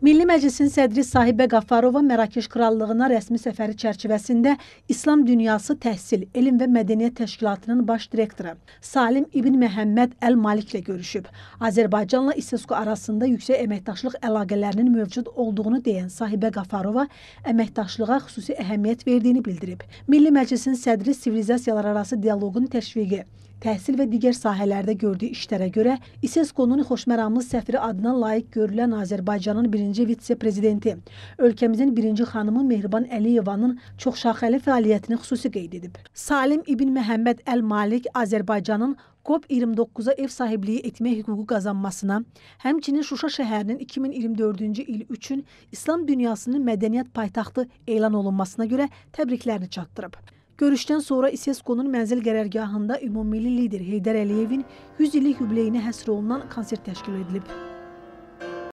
Milli Məclisin sədri Sahibə Qafarova Mərakeş Krallığına rəsmi səfəri çərçivəsində İslam Dünyası Təhsil, Elm və Mədəniyyət Təşkilatının baş direktoru Salim İbn Məhəmməd Əl-Malik ilə görüşüb. Azərbaycanla İSESKO arasında yüksək əməkdaşlıq əlaqələrinin mövcud olduğunu deyən Sahibə Qafarova əməkdaşlığa xüsusi əhəmiyyət verdiyini bildirib. Milli Məclisin sədri sivilizasiyalar arası dialoqun təşviqi, təhsil və digər sahələrdə gördüyü işlərə görə İSESKO-nun xoşməramlı səfiri adına layiq görülən Azərbaycanın birinci birinci vitse-prezidenti, ölkəmizin birinci xanımı Mehriban Əliyevanın çoxşaxəli fəaliyyətini xüsusi qeyd edib. Salim İbn Məhəmməd Əl-Malik Azərbaycanın COP29-a ev sahibliyi etmək hüququ qazanmasına, həmçinin Şuşa şəhərinin 2024-cü il üçün İslam dünyasının mədəniyyət paytaxtı elan olunmasına görə təbriklərini çatdırıb. Görüşdən sonra İSESCO-nun mənzil qərərgahında ümummilli lider Heydər Əliyevin 100 illik yubileyinə həsr olunan konsert təşkil edilib.